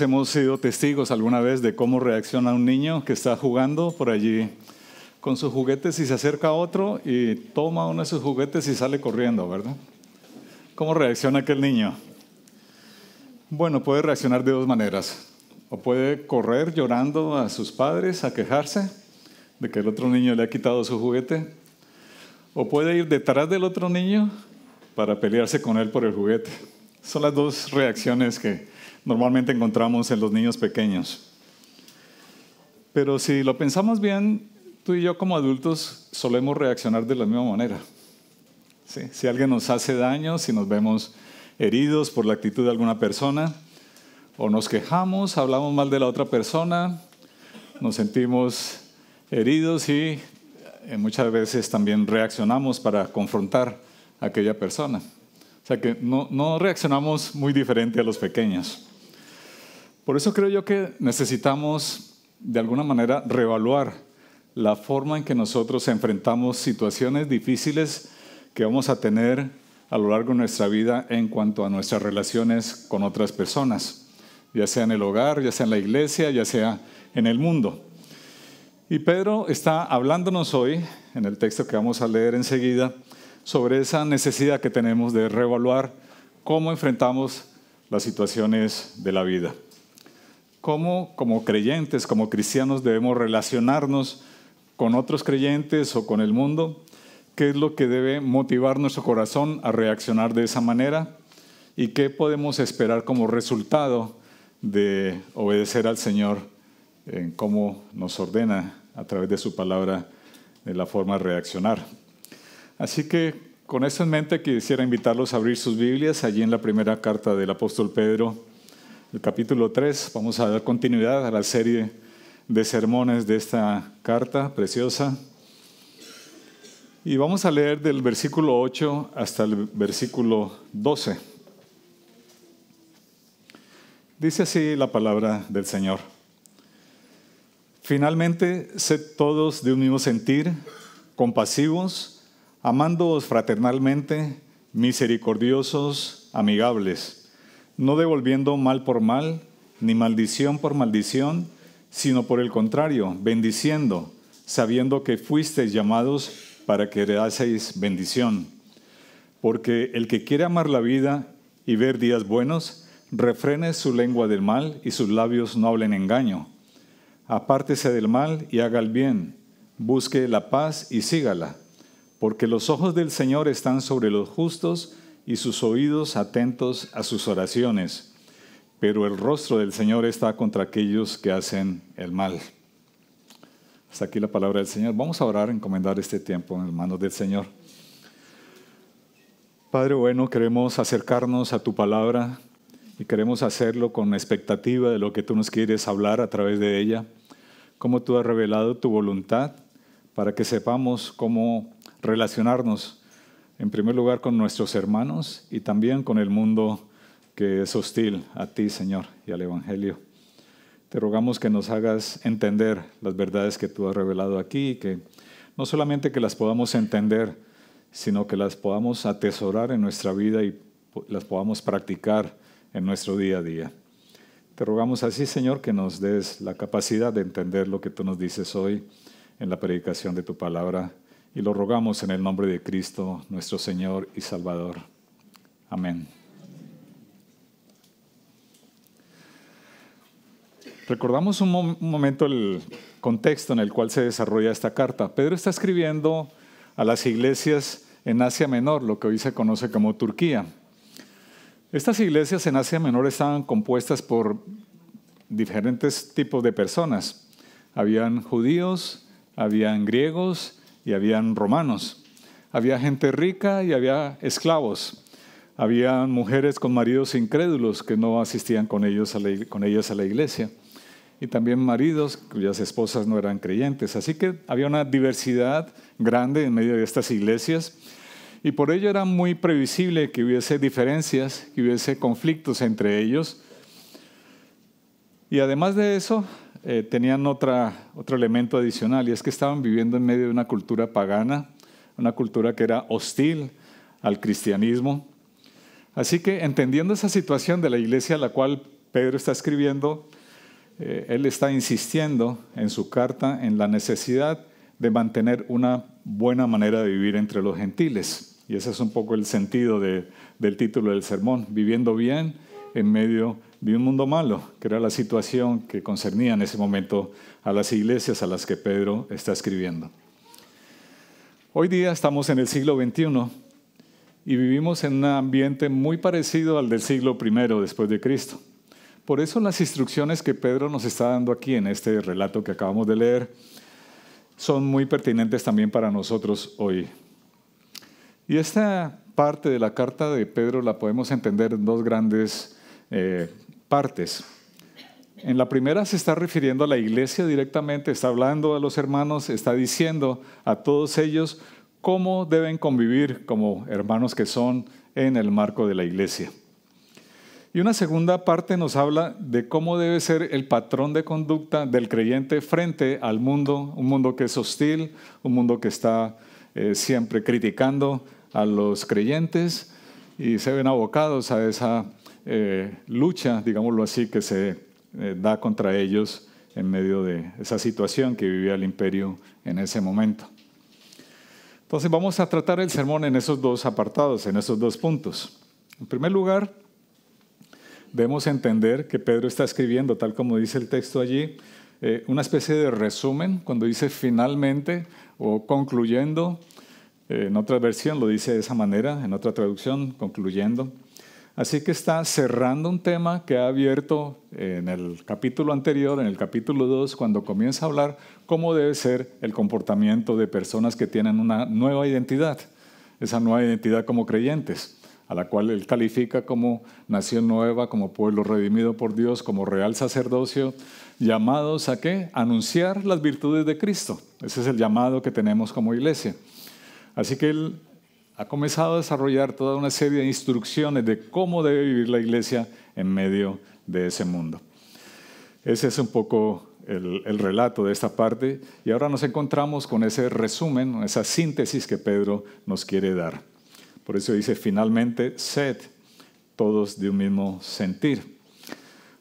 hemos sido testigos alguna vez de cómo reacciona un niño que está jugando por allí con sus juguetes y se acerca a otro y toma uno de sus juguetes y sale corriendo, ¿verdad? ¿Cómo reacciona aquel niño? Bueno, puede reaccionar de dos maneras. O puede correr llorando a sus padres a quejarse de que el otro niño le ha quitado su juguete. O puede ir detrás del otro niño para pelearse con él por el juguete. Son las dos reacciones que normalmente encontramos en los niños pequeños. Pero si lo pensamos bien, tú y yo como adultos solemos reaccionar de la misma manera. Si alguien nos hace daño, si nos vemos heridos por la actitud de alguna persona, o nos quejamos, hablamos mal de la otra persona, nos sentimos heridos y eh, muchas veces también reaccionamos para confrontar a aquella persona. O sea que no reaccionamos muy diferente a los pequeños. Por eso creo yo que necesitamos, de alguna manera, reevaluar la forma en que nosotros enfrentamos situaciones difíciles que vamos a tener a lo largo de nuestra vida en cuanto a nuestras relaciones con otras personas, ya sea en el hogar, ya sea en la iglesia, ya sea en el mundo. Y Pedro está hablándonos hoy, en el texto que vamos a leer enseguida, sobre esa necesidad que tenemos de reevaluar cómo enfrentamos las situaciones de la vida cómo como creyentes, como cristianos debemos relacionarnos con otros creyentes o con el mundo, qué es lo que debe motivar nuestro corazón a reaccionar de esa manera y qué podemos esperar como resultado de obedecer al Señor en cómo nos ordena a través de su palabra de la forma de reaccionar. Así que con eso en mente quisiera invitarlos a abrir sus Biblias allí en la primera carta del apóstol Pedro el capítulo 3. Vamos a dar continuidad a la serie de sermones de esta carta preciosa. Y vamos a leer del versículo 8 hasta el versículo 12. Dice así la palabra del Señor. Finalmente, sed todos de un mismo sentir, compasivos, amándoos fraternalmente, misericordiosos, amigables no devolviendo mal por mal, ni maldición por maldición, sino por el contrario, bendiciendo, sabiendo que fuisteis llamados para que heredaseis bendición. Porque el que quiere amar la vida y ver días buenos, refrene su lengua del mal y sus labios no hablen engaño. Apártese del mal y haga el bien, busque la paz y sígala, porque los ojos del Señor están sobre los justos, y sus oídos atentos a sus oraciones, pero el rostro del Señor está contra aquellos que hacen el mal. Hasta aquí la palabra del Señor. Vamos a orar, encomendar este tiempo en manos del Señor. Padre bueno, queremos acercarnos a tu palabra y queremos hacerlo con expectativa de lo que tú nos quieres hablar a través de ella, cómo tú has revelado tu voluntad para que sepamos cómo relacionarnos en primer lugar con nuestros hermanos y también con el mundo que es hostil a ti, Señor, y al Evangelio. Te rogamos que nos hagas entender las verdades que tú has revelado aquí y que no solamente que las podamos entender, sino que las podamos atesorar en nuestra vida y las podamos practicar en nuestro día a día. Te rogamos así, Señor, que nos des la capacidad de entender lo que tú nos dices hoy en la predicación de tu palabra y lo rogamos en el nombre de Cristo, nuestro Señor y Salvador. Amén. Recordamos un, momento el contexto en el cual se desarrolla esta carta. Pedro está escribiendo a las iglesias en Asia Menor, lo que hoy se conoce como Turquía. Estas iglesias en Asia Menor estaban compuestas por diferentes tipos de personas. Habían judíos, habían griegos, y habían romanos. Había gente rica y había esclavos. Había mujeres con maridos incrédulos que no asistían con, ellos con ellas a la iglesia. Y también maridos cuyas esposas no eran creyentes. Así que había una diversidad grande en medio de estas iglesias. Y por ello era muy previsible que hubiese diferencias, que hubiese conflictos entre ellos. Y además de eso, eh, tenían otra, otro elemento adicional y es que estaban viviendo en medio de una cultura pagana, una cultura que era hostil al cristianismo. Así que entendiendo esa situación de la iglesia a la cual Pedro está escribiendo, eh, él está insistiendo en su carta en la necesidad de mantener una buena manera de vivir entre los gentiles. Y ese es un poco el sentido del título del sermón, viviendo bien en medio vi un mundo malo, que era la situación que concernía en ese momento a las iglesias a las que Pedro está escribiendo. Hoy día estamos en el siglo XXI y vivimos en un ambiente muy parecido al del siglo I después de Cristo. Por eso las instrucciones que Pedro nos está dando aquí en este relato que acabamos de leer son muy pertinentes también para nosotros hoy. Y esta parte de la carta de Pedro la podemos entender en dos grandes eh, partes. En la primera se está refiriendo a la iglesia directamente, está hablando a los hermanos, está diciendo a todos ellos cómo deben convivir como hermanos que son en el marco de la iglesia. Y una segunda parte nos habla de cómo debe ser el patrón de conducta del creyente frente al mundo, un mundo que es hostil, un mundo que está eh, siempre criticando a los creyentes y se ven abocados a esa eh, lucha, digámoslo así, que se eh, da contra ellos en medio de esa situación que vivía el imperio en ese momento. Entonces vamos a tratar el sermón en esos dos apartados, en esos dos puntos. En primer lugar, debemos entender que Pedro está escribiendo, tal como dice el texto allí, eh, una especie de resumen cuando dice finalmente o concluyendo. en otra versión lo dice de esa manera, en otra traducción, concluyendo. Así que está cerrando un tema que ha abierto en el capítulo anterior, en el capítulo 2, cuando comienza a hablar cómo debe ser el comportamiento de personas que tienen una nueva identidad, esa nueva identidad como creyentes, a la cual él califica como nación nueva, como pueblo redimido por Dios, como real sacerdocio, llamados a qué? Anunciar las virtudes de Cristo. Ese es el llamado que tenemos como iglesia. Así que él ha comenzado a desarrollar toda una serie de instrucciones de cómo debe vivir la iglesia en medio de ese mundo. Ese es un poco el, relato de esta parte y ahora nos encontramos con ese resumen, esa síntesis que Pedro nos quiere dar. Por eso dice, finalmente, sed todos de un mismo sentir.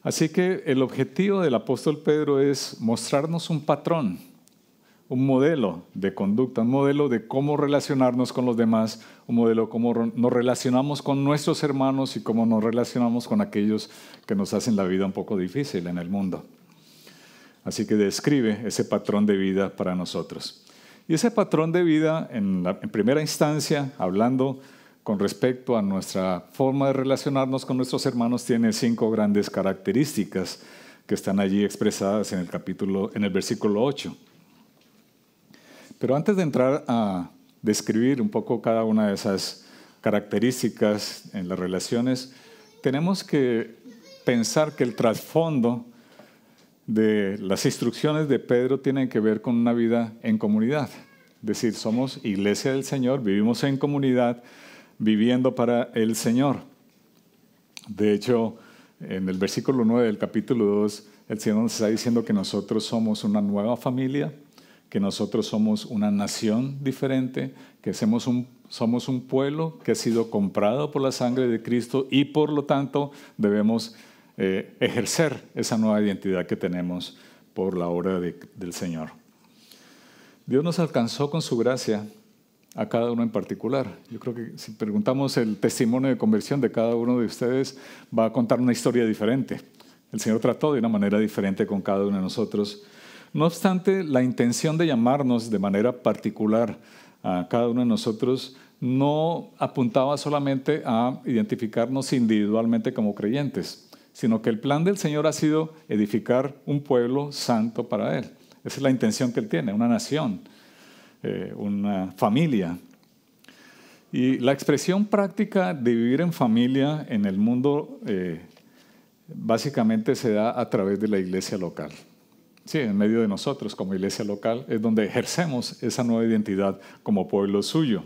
Así que el objetivo del apóstol Pedro es mostrarnos un patrón, un modelo de conducta, un modelo de cómo relacionarnos con los demás, un modelo de cómo nos relacionamos con nuestros hermanos y cómo nos relacionamos con aquellos que nos hacen la vida un poco difícil en el mundo. Así que describe ese patrón de vida para nosotros. Y ese patrón de vida, en, primera instancia, hablando con respecto a nuestra forma de relacionarnos con nuestros hermanos, tiene cinco grandes características que están allí expresadas en el capítulo, en el versículo 8 pero antes de entrar a describir un poco cada una de esas características en las relaciones, tenemos que pensar que el trasfondo de las instrucciones de Pedro tiene que ver con una vida en comunidad. Es decir, somos iglesia del Señor, vivimos en comunidad, viviendo para el Señor. De hecho, en el versículo 9 del capítulo 2, el Señor nos está diciendo que nosotros somos una nueva familia, que nosotros somos una nación diferente, que somos un, pueblo que ha sido comprado por la sangre de Cristo y por lo tanto debemos eh, ejercer esa nueva identidad que tenemos por la obra del Señor. Dios nos alcanzó con su gracia a cada uno en particular. Yo creo que si preguntamos el testimonio de conversión de cada uno de ustedes, va a contar una historia diferente. El Señor trató de una manera diferente con cada uno de nosotros no obstante, la intención de llamarnos de manera particular a cada uno de nosotros no apuntaba solamente a identificarnos individualmente como creyentes, sino que el plan del Señor ha sido edificar un pueblo santo para Él. Esa es la intención que Él tiene, una nación, eh, una familia. Y la expresión práctica de vivir en familia en el mundo eh, básicamente se da a través de la iglesia local sí, en medio de nosotros como iglesia local, es donde ejercemos esa nueva identidad como pueblo suyo.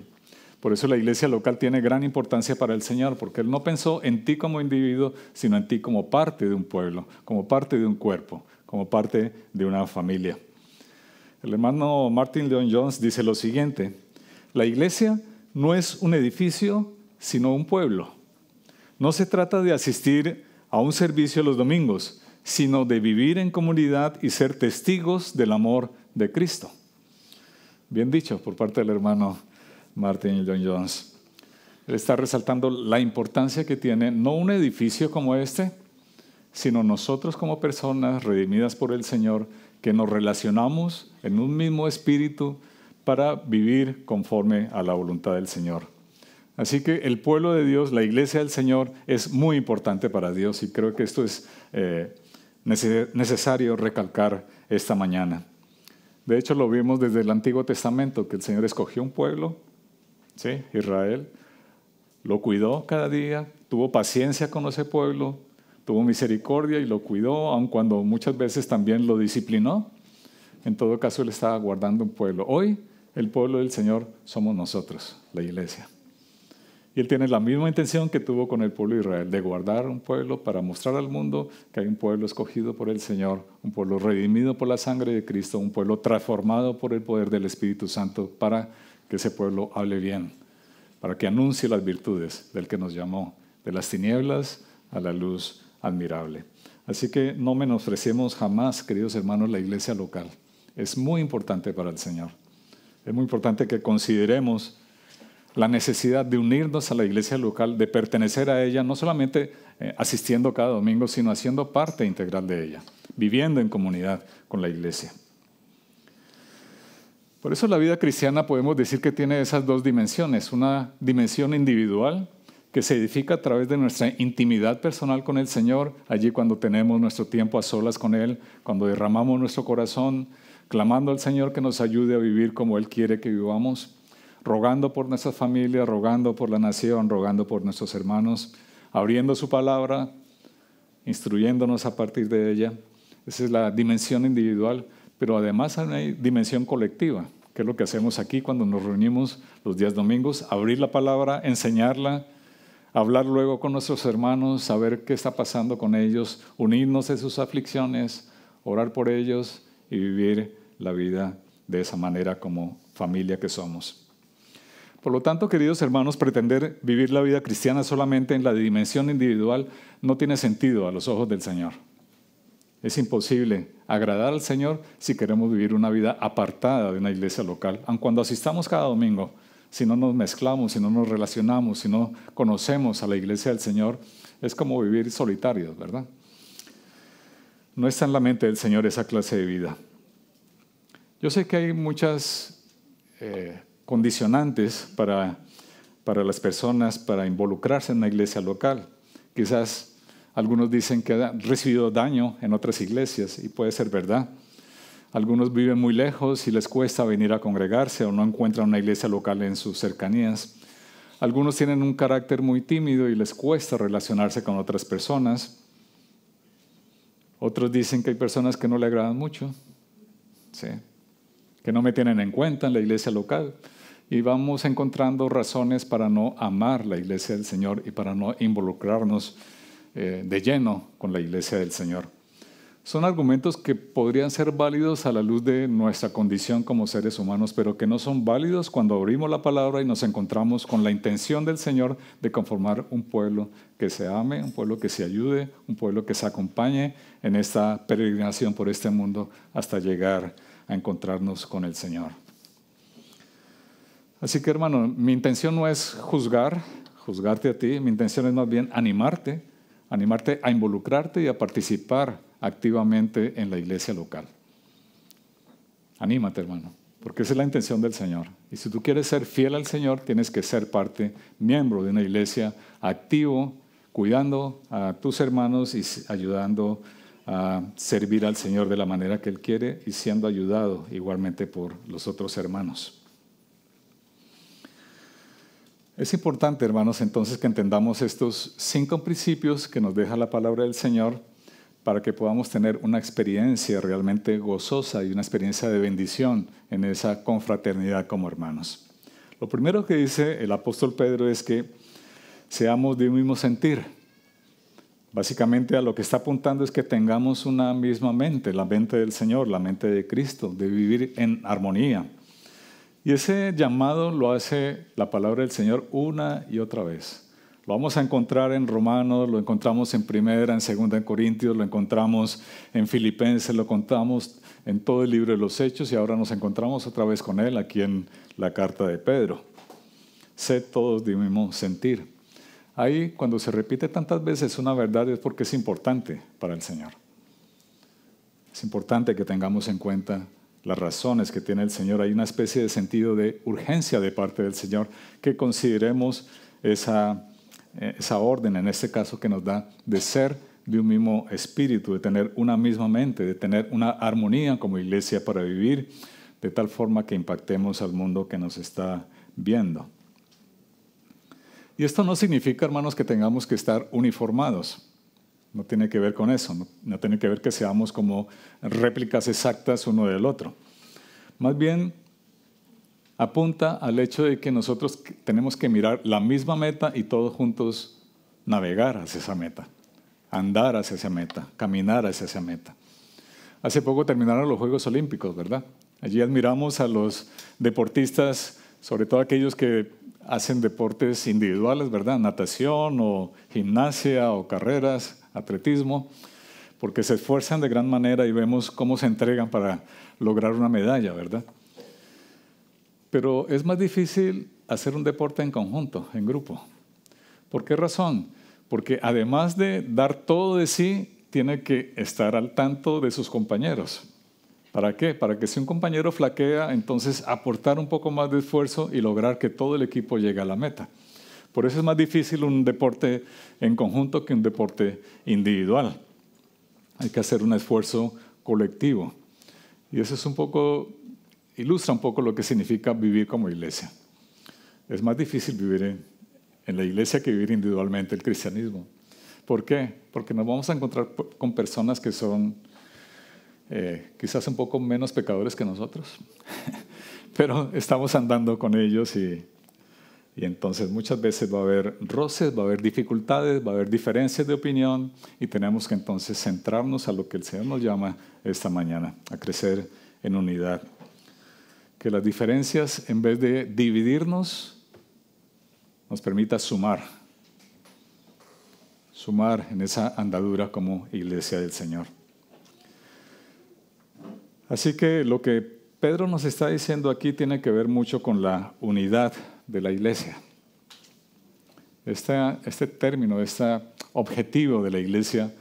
Por eso la iglesia local tiene gran importancia para el Señor, porque Él no pensó en ti como individuo, sino en ti como parte de un pueblo, como parte de un cuerpo, como parte de una familia. El hermano Martin Leon Jones dice lo siguiente, la iglesia no es un edificio, sino un pueblo. No se trata de asistir a un servicio los domingos, sino de vivir en comunidad y ser testigos del amor de Cristo. Bien dicho por parte del hermano Martin John Jones. Él está resaltando la importancia que tiene no un edificio como este, sino nosotros como personas redimidas por el Señor, que nos relacionamos en un mismo espíritu para vivir conforme a la voluntad del Señor. Así que el pueblo de Dios, la iglesia del Señor, es muy importante para Dios y creo que esto es eh, necesario recalcar esta mañana. De hecho, lo vimos desde el Antiguo Testamento, que el Señor escogió un pueblo, ¿sí? Israel, lo cuidó cada día, tuvo paciencia con ese pueblo, tuvo misericordia y lo cuidó, aun cuando muchas veces también lo disciplinó. En todo caso, Él estaba guardando un pueblo. Hoy, el pueblo del Señor somos nosotros, la iglesia. Y él tiene la misma intención que tuvo con el pueblo de Israel, de guardar un pueblo para mostrar al mundo que hay un pueblo escogido por el Señor, un pueblo redimido por la sangre de Cristo, un pueblo transformado por el poder del Espíritu Santo para que ese pueblo hable bien, para que anuncie las virtudes del que nos llamó, de las tinieblas a la luz admirable. Así que no menosprecemos jamás, queridos hermanos, la iglesia local. Es muy importante para el Señor. Es muy importante que consideremos la necesidad de unirnos a la iglesia local, de pertenecer a ella, no solamente eh, asistiendo cada domingo, sino haciendo parte integral de ella, viviendo en comunidad con la iglesia. Por eso la vida cristiana podemos decir que tiene esas dos dimensiones, una dimensión individual que se edifica a través de nuestra intimidad personal con el Señor, allí cuando tenemos nuestro tiempo a solas con Él, cuando derramamos nuestro corazón, clamando al Señor que nos ayude a vivir como Él quiere que vivamos rogando por nuestras familias, rogando por la nación, rogando por nuestros hermanos, abriendo su palabra, instruyéndonos a partir de ella. Esa es la dimensión individual, pero además hay dimensión colectiva, que es lo que hacemos aquí cuando nos reunimos los días domingos, abrir la palabra, enseñarla, hablar luego con nuestros hermanos, saber qué está pasando con ellos, unirnos en sus aflicciones, orar por ellos y vivir la vida de esa manera como familia que somos. Por lo tanto, queridos hermanos, pretender vivir la vida cristiana solamente en la dimensión individual no tiene sentido a los ojos del Señor. Es imposible agradar al Señor si queremos vivir una vida apartada de una iglesia local, aun cuando asistamos cada domingo. Si no nos mezclamos, si no nos relacionamos, si no conocemos a la iglesia del Señor, es como vivir solitarios, ¿verdad? No está en la mente del Señor esa clase de vida. Yo sé que hay muchas eh, condicionantes para, las personas para involucrarse en la iglesia local. Quizás algunos dicen que han recibido daño en otras iglesias y puede ser verdad. Algunos viven muy lejos y les cuesta venir a congregarse o no encuentran una iglesia local en sus cercanías. Algunos tienen un carácter muy tímido y les cuesta relacionarse con otras personas. Otros dicen que hay personas que no le agradan mucho, ¿sí? que no me tienen en cuenta en la iglesia local y vamos encontrando razones para no amar la iglesia del Señor y para no involucrarnos eh, de lleno con la iglesia del Señor. Son argumentos que podrían ser válidos a la luz de nuestra condición como seres humanos, pero que no son válidos cuando abrimos la palabra y nos encontramos con la intención del Señor de conformar un pueblo que se ame, un pueblo que se ayude, un pueblo que se acompañe en esta peregrinación por este mundo hasta llegar a encontrarnos con el Señor. Así que hermano, mi intención no es juzgar, juzgarte a ti, mi intención es más bien animarte, animarte a involucrarte y a participar activamente en la iglesia local. Anímate, hermano, porque esa es la intención del Señor. Y si tú quieres ser fiel al Señor, tienes que ser parte, miembro de una iglesia, activo, cuidando a tus hermanos y ayudando a servir al Señor de la manera que Él quiere y siendo ayudado igualmente por los otros hermanos. Es importante, hermanos, entonces que entendamos estos cinco principios que nos deja la palabra del Señor para que podamos tener una experiencia realmente gozosa y una experiencia de bendición en esa confraternidad como hermanos. Lo primero que dice el apóstol Pedro es que seamos de un mismo sentir. Básicamente a lo que está apuntando es que tengamos una misma mente, la mente del Señor, la mente de Cristo, de vivir en armonía. Y ese llamado lo hace la palabra del Señor una y otra vez. Lo vamos a encontrar en Romanos, lo encontramos en Primera, en Segunda, en Corintios, lo encontramos en Filipenses, lo contamos en todo el libro de los Hechos y ahora nos encontramos otra vez con él aquí en la carta de Pedro. Sé todos de mismo sentir. Ahí cuando se repite tantas veces una verdad es porque es importante para el Señor. Es importante que tengamos en cuenta las razones que tiene el Señor, hay una especie de sentido de urgencia de parte del Señor que consideremos esa, eh, esa orden, en este caso, que nos da de ser de un mismo espíritu, de tener una misma mente, de tener una armonía como iglesia para vivir, de tal forma que impactemos al mundo que nos está viendo. Y esto no significa, hermanos, que tengamos que estar uniformados. No tiene que ver con eso, no, tiene que ver que seamos como réplicas exactas uno del otro. Más bien apunta al hecho de que nosotros tenemos que mirar la misma meta y todos juntos navegar hacia esa meta, andar hacia esa meta, caminar hacia esa meta. Hace poco terminaron los Juegos Olímpicos, ¿verdad? Allí admiramos a los deportistas, sobre todo aquellos que hacen deportes individuales, ¿verdad? Natación o gimnasia o carreras, atletismo, porque se esfuerzan de gran manera y vemos cómo se entregan para lograr una medalla, ¿verdad? Pero es más difícil hacer un deporte en conjunto, en grupo. ¿Por qué razón? Porque además de dar todo de sí, tiene que estar al tanto de sus compañeros. ¿Para qué? Para que si un compañero flaquea, entonces aportar un poco más de esfuerzo y lograr que todo el equipo llegue a la meta. Por eso es más difícil un deporte en conjunto que un deporte individual. Hay que hacer un esfuerzo colectivo. Y eso es un poco, ilustra un poco lo que significa vivir como iglesia. Es más difícil vivir en, la iglesia que vivir individualmente el cristianismo. ¿Por qué? Porque nos vamos a encontrar con personas que son eh, quizás un poco menos pecadores que nosotros, pero estamos andando con ellos y, y entonces muchas veces va a haber roces, va a haber dificultades, va a haber diferencias de opinión y tenemos que entonces centrarnos a lo que el Señor nos llama esta mañana, a crecer en unidad. Que las diferencias, en vez de dividirnos, nos permita sumar, sumar en esa andadura como iglesia del Señor. Así que lo que Pedro nos está diciendo aquí tiene que ver mucho con la unidad de la iglesia. Este, término, este objetivo de la iglesia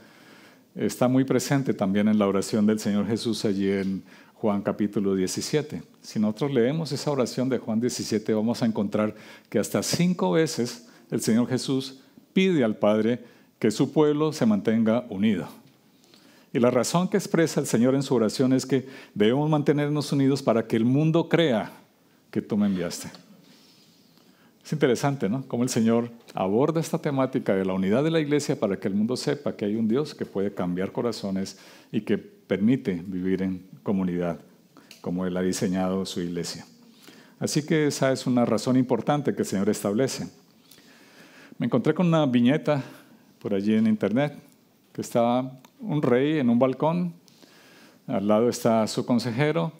está muy presente también en la oración del Señor Jesús allí en Juan capítulo 17. Si nosotros leemos esa oración de Juan 17 vamos a encontrar que hasta cinco veces el Señor Jesús pide al Padre que su pueblo se mantenga unido. Y la razón que expresa el Señor en su oración es que debemos mantenernos unidos para que el mundo crea que tú me enviaste. Es interesante, ¿no? Cómo el Señor aborda esta temática de la unidad de la iglesia para que el mundo sepa que hay un Dios que puede cambiar corazones y que permite vivir en comunidad, como Él ha diseñado su iglesia. Así que esa es una razón importante que el Señor establece. Me encontré con una viñeta por allí en internet que estaba un rey en un balcón, al lado está su consejero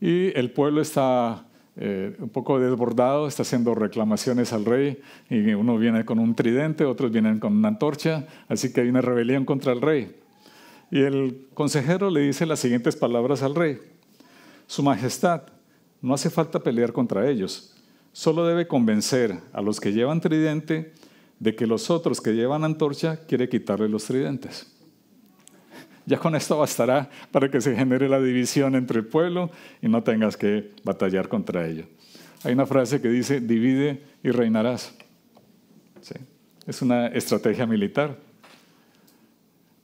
y el pueblo está eh, un poco desbordado, está haciendo reclamaciones al rey y uno viene con un tridente, otros vienen con una antorcha, así que hay una rebelión contra el rey. Y el consejero le dice las siguientes palabras al rey. Su Majestad, no hace falta pelear contra ellos, solo debe convencer a los que llevan tridente de que los otros que llevan antorcha quiere quitarle los tridentes. Ya con esto bastará para que se genere la división entre el pueblo y no tengas que batallar contra ello. Hay una frase que dice, divide y reinarás. Es una estrategia militar.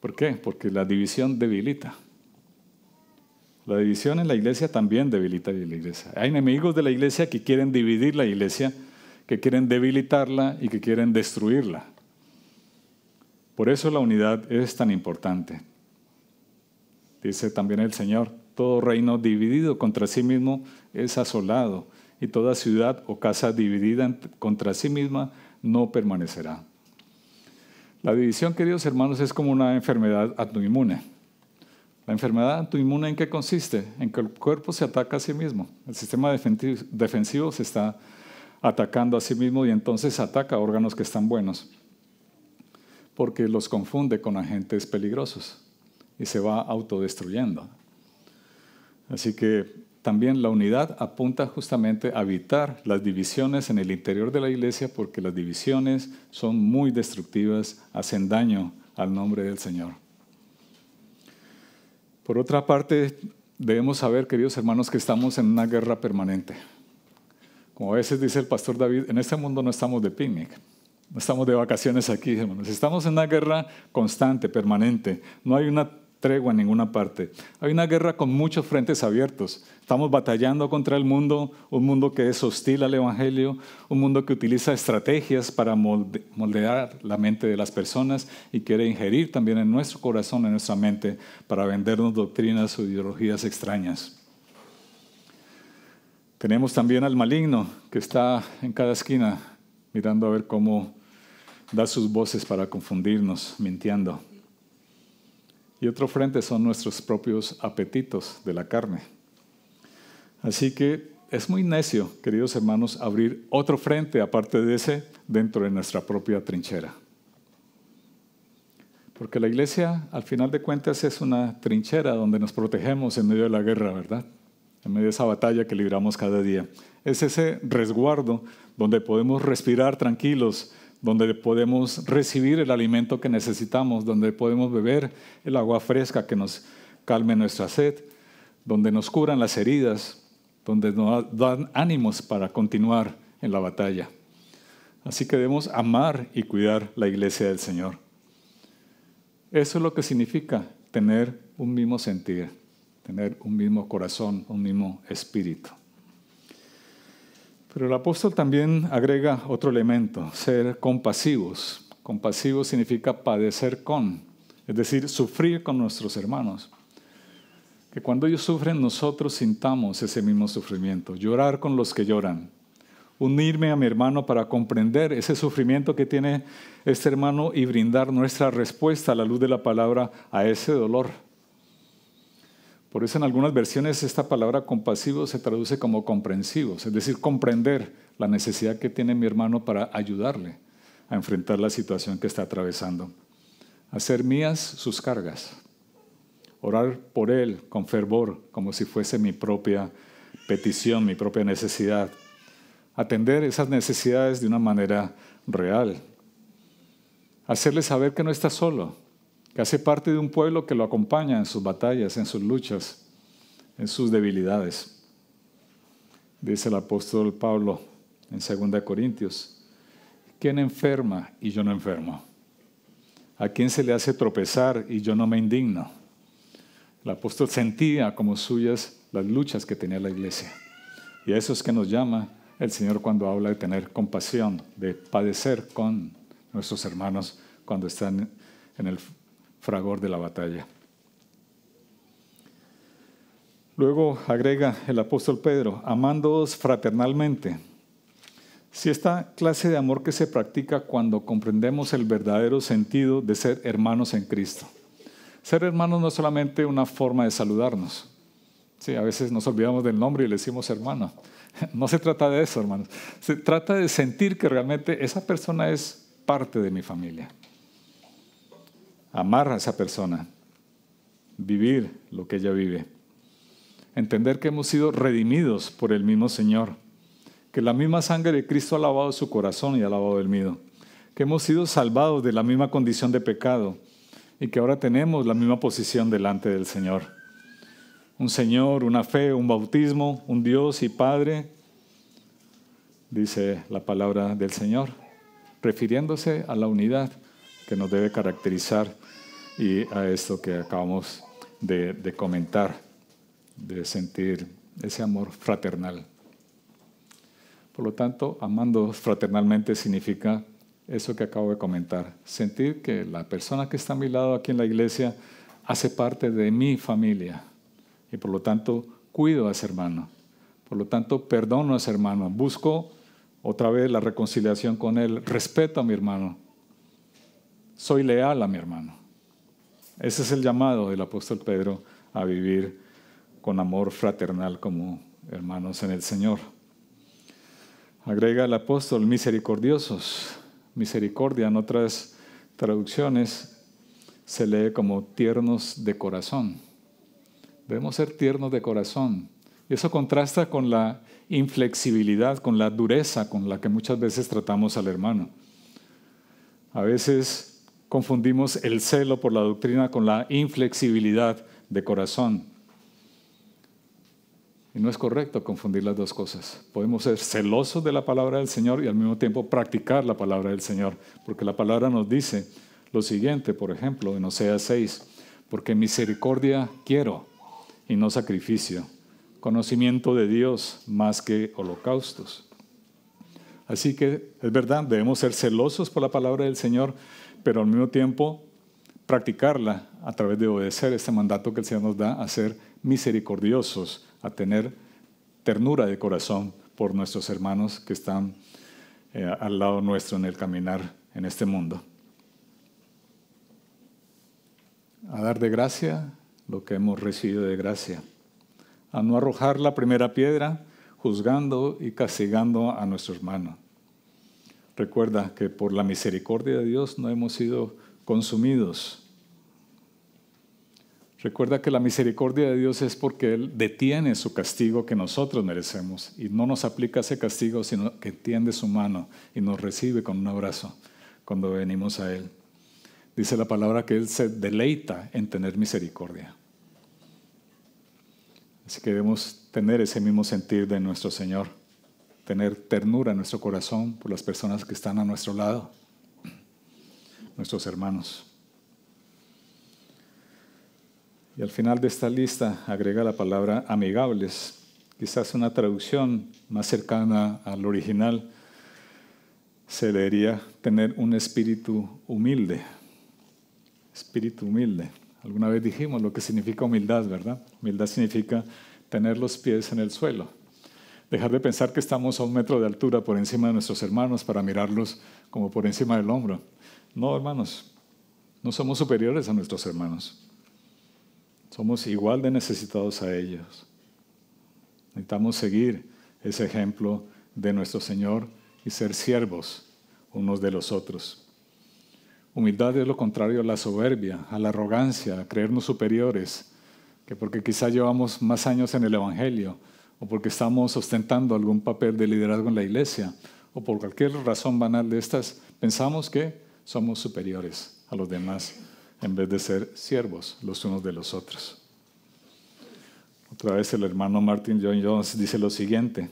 ¿Por qué? Porque la división debilita. La división en la iglesia también debilita a la iglesia. Hay enemigos de la iglesia que quieren dividir la iglesia, que quieren debilitarla y que quieren destruirla. Por eso la unidad es tan importante. Dice también el Señor, todo reino dividido contra sí mismo es asolado, y toda ciudad o casa dividida contra sí misma no permanecerá. La división, queridos hermanos, es como una enfermedad autoinmune. La enfermedad autoinmune en qué consiste? En que el cuerpo se ataca a sí mismo. El sistema defensivo se está atacando a sí mismo y entonces ataca órganos que están buenos, porque los confunde con agentes peligrosos y se va autodestruyendo. Así que también la unidad apunta justamente a evitar las divisiones en el interior de la iglesia porque las divisiones son muy destructivas, hacen daño al nombre del Señor. Por otra parte, debemos saber, queridos hermanos, que estamos en una guerra permanente. Como a veces dice el pastor David, en este mundo no estamos de picnic, no estamos de vacaciones aquí, hermanos. Estamos en una guerra constante, permanente. No hay una tregua en ninguna parte. Hay una guerra con muchos frentes abiertos. Estamos batallando contra el mundo, un mundo que es hostil al Evangelio, un mundo que utiliza estrategias para moldear la mente de las personas y quiere ingerir también en nuestro corazón, en nuestra mente, para vendernos doctrinas o ideologías extrañas. Tenemos también al maligno que está en cada esquina mirando a ver cómo da sus voces para confundirnos, mintiendo. Y otro frente son nuestros propios apetitos de la carne. Así que es muy necio, queridos hermanos, abrir otro frente aparte de ese dentro de nuestra propia trinchera. Porque la iglesia, al final de cuentas, es una trinchera donde nos protegemos en medio de la guerra, ¿verdad? En medio de esa batalla que libramos cada día. Es ese resguardo donde podemos respirar tranquilos donde podemos recibir el alimento que necesitamos, donde podemos beber el agua fresca que nos calme nuestra sed, donde nos curan las heridas, donde nos dan ánimos para continuar en la batalla. Así que debemos amar y cuidar la iglesia del Señor. Eso es lo que significa tener un mismo sentir, tener un mismo corazón, un mismo espíritu. Pero el apóstol también agrega otro elemento, ser compasivos. Compasivo significa padecer con, es decir, sufrir con nuestros hermanos. Que cuando ellos sufren, nosotros sintamos ese mismo sufrimiento, llorar con los que lloran, unirme a mi hermano para comprender ese sufrimiento que tiene este hermano y brindar nuestra respuesta a la luz de la palabra a ese dolor por eso en algunas versiones esta palabra compasivo se traduce como comprensivo, es decir, comprender la necesidad que tiene mi hermano para ayudarle a enfrentar la situación que está atravesando. Hacer mías sus cargas, orar por él con fervor, como si fuese mi propia petición, mi propia necesidad. Atender esas necesidades de una manera real. Hacerle saber que no está solo, que hace parte de un pueblo que lo acompaña en sus batallas, en sus luchas, en sus debilidades. Dice el apóstol Pablo en 2 Corintios, ¿quién enferma y yo no enfermo? ¿A quién se le hace tropezar y yo no me indigno? El apóstol sentía como suyas las luchas que tenía la iglesia. Y a eso es que nos llama el Señor cuando habla de tener compasión, de padecer con nuestros hermanos cuando están en el fragor de la batalla. Luego agrega el apóstol Pedro, amándoos fraternalmente. Si esta clase de amor que se practica cuando comprendemos el verdadero sentido de ser hermanos en Cristo. Ser hermanos no es solamente una forma de saludarnos. Sí, a veces nos olvidamos del nombre y le decimos hermano. No se trata de eso, hermanos. Se trata de sentir que realmente esa persona es parte de mi familia amar a esa persona, vivir lo que ella vive, entender que hemos sido redimidos por el mismo Señor, que la misma sangre de Cristo ha lavado su corazón y ha lavado el mío, que hemos sido salvados de la misma condición de pecado y que ahora tenemos la misma posición delante del Señor. Un Señor, una fe, un bautismo, un Dios y Padre, dice la palabra del Señor, refiriéndose a la unidad que nos debe caracterizar y a esto que acabamos de, comentar, de sentir ese amor fraternal. Por lo tanto, amando fraternalmente significa eso que acabo de comentar, sentir que la persona que está a mi lado aquí en la iglesia hace parte de mi familia y por lo tanto cuido a ese hermano, por lo tanto perdono a ese hermano, busco otra vez la reconciliación con él, respeto a mi hermano, soy leal a mi hermano. Ese es el llamado del apóstol Pedro a vivir con amor fraternal como hermanos en el Señor. Agrega el apóstol misericordiosos. Misericordia en otras traducciones se lee como tiernos de corazón. Debemos ser tiernos de corazón. Y eso contrasta con la inflexibilidad, con la dureza con la que muchas veces tratamos al hermano. A veces confundimos el celo por la doctrina con la inflexibilidad de corazón. Y no es correcto confundir las dos cosas. Podemos ser celosos de la palabra del Señor y al mismo tiempo practicar la palabra del Señor, porque la palabra nos dice lo siguiente, por ejemplo, en Oseas 6, porque misericordia quiero y no sacrificio, conocimiento de Dios más que holocaustos. Así que es verdad, debemos ser celosos por la palabra del Señor, pero al mismo tiempo practicarla a través de obedecer este mandato que el Señor nos da a ser misericordiosos, a tener ternura de corazón por nuestros hermanos que están eh, al lado nuestro en el caminar en este mundo. A dar de gracia lo que hemos recibido de gracia. A no arrojar la primera piedra juzgando y castigando a nuestro hermano. Recuerda que por la misericordia de Dios no hemos sido consumidos. Recuerda que la misericordia de Dios es porque Él detiene su castigo que nosotros merecemos y no nos aplica ese castigo, sino que tiende su mano y nos recibe con un abrazo cuando venimos a Él. Dice la palabra que Él se deleita en tener misericordia. Así que debemos tener ese mismo sentir de nuestro Señor tener ternura en nuestro corazón por las personas que están a nuestro lado, nuestros hermanos. Y al final de esta lista agrega la palabra amigables, quizás una traducción más cercana al original se leería tener un espíritu humilde. Espíritu humilde. Alguna vez dijimos lo que significa humildad, ¿verdad? Humildad significa tener los pies en el suelo dejar de pensar que estamos a un metro de altura por encima de nuestros hermanos para mirarlos como por encima del hombro. No, hermanos, no somos superiores a nuestros hermanos. Somos igual de necesitados a ellos. Necesitamos seguir ese ejemplo de nuestro Señor y ser siervos unos de los otros. Humildad es lo contrario a la soberbia, a la arrogancia, a creernos superiores, que porque quizá llevamos más años en el Evangelio, o porque estamos ostentando algún papel de liderazgo en la iglesia, o por cualquier razón banal de estas, pensamos que somos superiores a los demás en vez de ser siervos los unos de los otros. Otra vez el hermano Martin John Jones dice lo siguiente,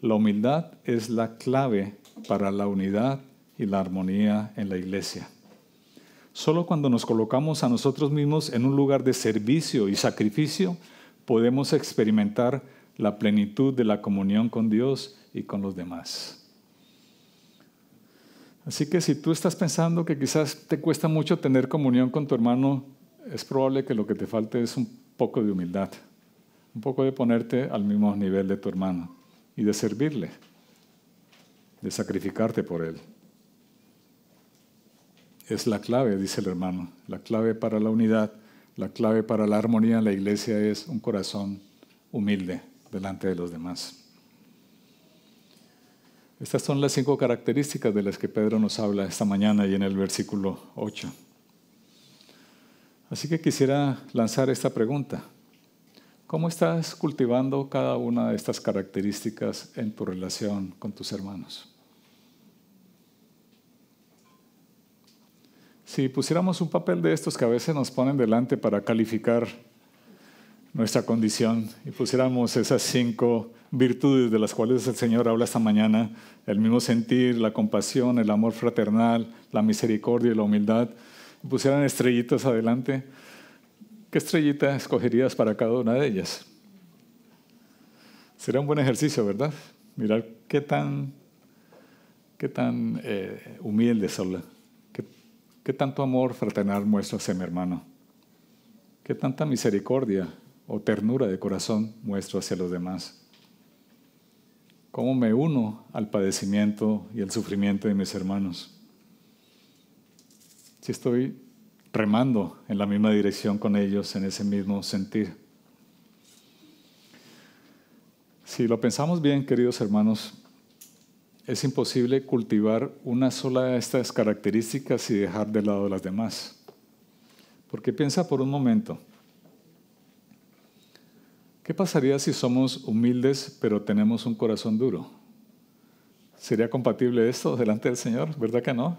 la humildad es la clave para la unidad y la armonía en la iglesia. Solo cuando nos colocamos a nosotros mismos en un lugar de servicio y sacrificio podemos experimentar la plenitud de la comunión con Dios y con los demás. Así que si tú estás pensando que quizás te cuesta mucho tener comunión con tu hermano, es probable que lo que te falte es un poco de humildad, un poco de ponerte al mismo nivel de tu hermano y de servirle, de sacrificarte por él. Es la clave, dice el hermano, la clave para la unidad, la clave para la armonía en la iglesia es un corazón humilde, delante de los demás. Estas son las cinco características de las que Pedro nos habla esta mañana y en el versículo 8. Así que quisiera lanzar esta pregunta. ¿Cómo estás cultivando cada una de estas características en tu relación con tus hermanos? Si pusiéramos un papel de estos que a veces nos ponen delante para calificar nuestra condición y pusiéramos esas cinco virtudes de las cuales el Señor habla esta mañana, el mismo sentir, la compasión, el amor fraternal, la misericordia y la humildad, y pusieran estrellitas adelante, ¿qué estrellita escogerías para cada una de ellas? Sería un buen ejercicio, ¿verdad? Mirar qué tan, qué tan eh, humilde sola, qué, tanto amor fraternal muestro hacia mi hermano, qué tanta misericordia o ternura de corazón muestro hacia los demás? ¿Cómo me uno al padecimiento y al sufrimiento de mis hermanos? Si estoy remando en la misma dirección con ellos, en ese mismo sentir. Si lo pensamos bien, queridos hermanos, es imposible cultivar una sola de estas características y dejar de lado las demás. Porque piensa por un momento, ¿Qué pasaría si somos humildes pero tenemos un corazón duro? ¿Sería compatible esto delante del Señor? ¿Verdad que no?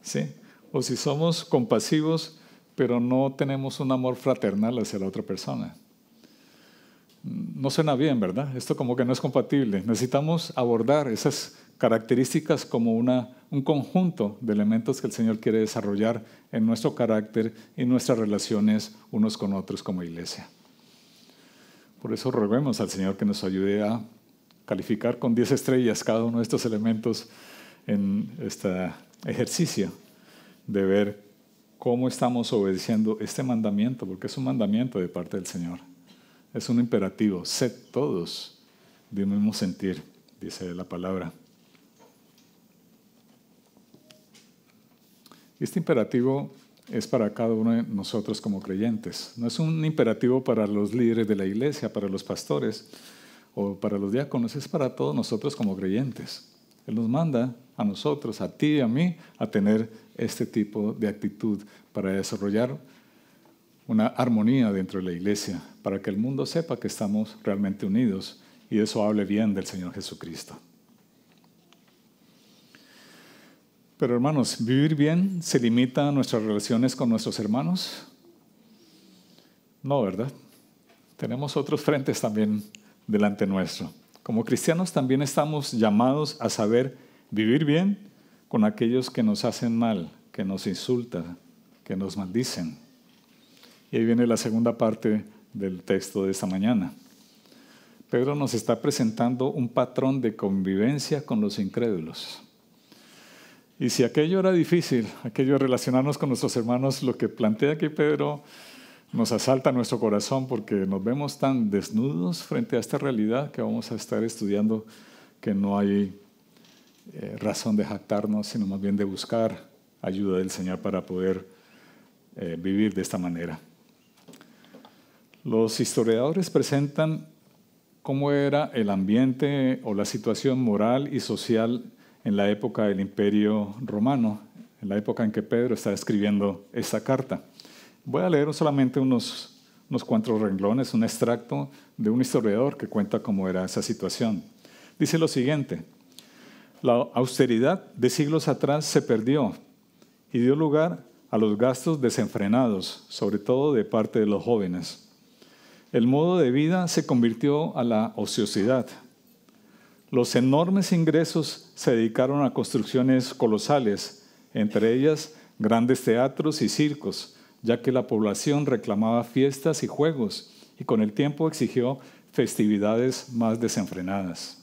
Sí. O si somos compasivos pero no tenemos un amor fraternal hacia la otra persona. No suena bien, ¿verdad? Esto como que no es compatible. Necesitamos abordar esas características como una, un conjunto de elementos que el Señor quiere desarrollar en nuestro carácter y nuestras relaciones unos con otros como iglesia. Por eso roguemos al Señor que nos ayude a calificar con 10 estrellas cada uno de estos elementos en este ejercicio de ver cómo estamos obedeciendo este mandamiento, porque es un mandamiento de parte del Señor. Es un imperativo, sed todos de un mismo sentir, dice la palabra. Este imperativo es para cada uno de nosotros como creyentes. No es un imperativo para los líderes de la iglesia, para los pastores o para los diáconos, es para todos nosotros como creyentes. Él nos manda a nosotros, a ti y a mí, a tener este tipo de actitud para desarrollar una armonía dentro de la iglesia, para que el mundo sepa que estamos realmente unidos y eso hable bien del Señor Jesucristo. Pero hermanos, ¿vivir bien se limita a nuestras relaciones con nuestros hermanos? No, ¿verdad? Tenemos otros frentes también delante nuestro. Como cristianos también estamos llamados a saber vivir bien con aquellos que nos hacen mal, que nos insultan, que nos maldicen. Y ahí viene la segunda parte del texto de esta mañana. Pedro nos está presentando un patrón de convivencia con los incrédulos. Y si aquello era difícil, aquello de relacionarnos con nuestros hermanos, lo que plantea aquí Pedro nos asalta nuestro corazón porque nos vemos tan desnudos frente a esta realidad que vamos a estar estudiando que no hay eh, razón de jactarnos, sino más bien de buscar ayuda del Señor para poder eh, vivir de esta manera. Los historiadores presentan cómo era el ambiente o la situación moral y social en la época del Imperio Romano, en la época en que Pedro está escribiendo esta carta. Voy a leer solamente unos, unos cuantos renglones, un extracto de un historiador que cuenta cómo era esa situación. Dice lo siguiente, la austeridad de siglos atrás se perdió y dio lugar a los gastos desenfrenados, sobre todo de parte de los jóvenes. El modo de vida se convirtió a la ociosidad, los enormes ingresos se dedicaron a construcciones colosales, entre ellas grandes teatros y circos, ya que la población reclamaba fiestas y juegos y con el tiempo exigió festividades más desenfrenadas.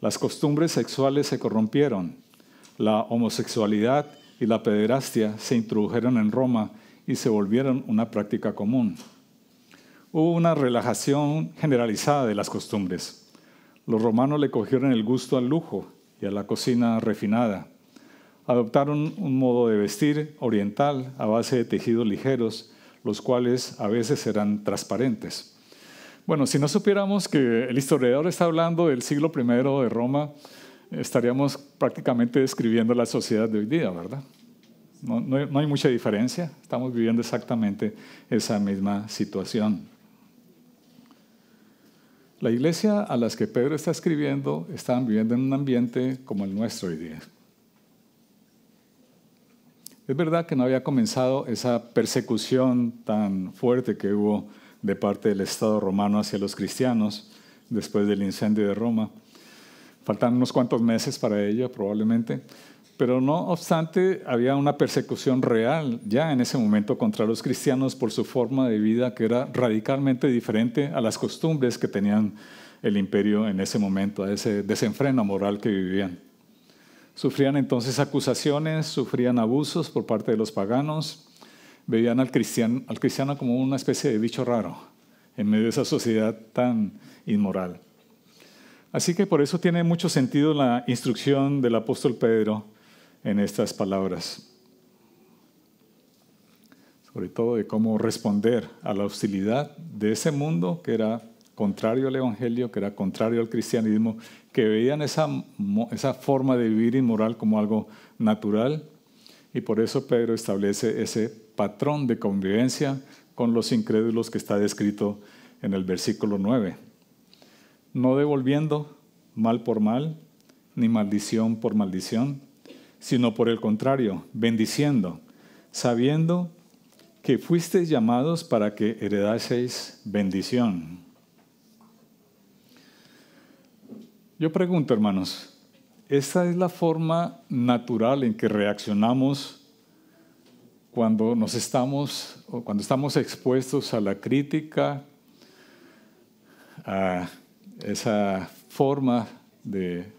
Las costumbres sexuales se corrompieron, la homosexualidad y la pederastia se introdujeron en Roma y se volvieron una práctica común. Hubo una relajación generalizada de las costumbres. Los romanos le cogieron el gusto al lujo y a la cocina refinada. Adoptaron un modo de vestir oriental a base de tejidos ligeros, los cuales a veces eran transparentes. Bueno, si no supiéramos que el historiador está hablando del siglo I de Roma, estaríamos prácticamente describiendo la sociedad de hoy día, ¿verdad? No, no hay mucha diferencia, estamos viviendo exactamente esa misma situación. La iglesia a las que Pedro está escribiendo estaban viviendo en un ambiente como el nuestro hoy día. Es verdad que no había comenzado esa persecución tan fuerte que hubo de parte del Estado romano hacia los cristianos después del incendio de Roma. Faltan unos cuantos meses para ello, probablemente, pero no obstante, había una persecución real ya en ese momento contra los cristianos por su forma de vida que era radicalmente diferente a las costumbres que tenían el imperio en ese momento, a ese desenfreno moral que vivían. Sufrían entonces acusaciones, sufrían abusos por parte de los paganos, veían al cristiano, al cristiano como una especie de bicho raro en medio de esa sociedad tan inmoral. Así que por eso tiene mucho sentido la instrucción del apóstol Pedro en estas palabras, sobre todo de cómo responder a la hostilidad de ese mundo que era contrario al Evangelio, que era contrario al cristianismo, que veían esa, esa forma de vivir inmoral como algo natural. Y por eso Pedro establece ese patrón de convivencia con los incrédulos que está descrito en el versículo 9. No devolviendo mal por mal, ni maldición por maldición, sino por el contrario, bendiciendo, sabiendo que fuisteis llamados para que heredaseis bendición. Yo pregunto, hermanos, ¿esta es la forma natural en que reaccionamos cuando nos estamos o cuando estamos expuestos a la crítica, a esa forma de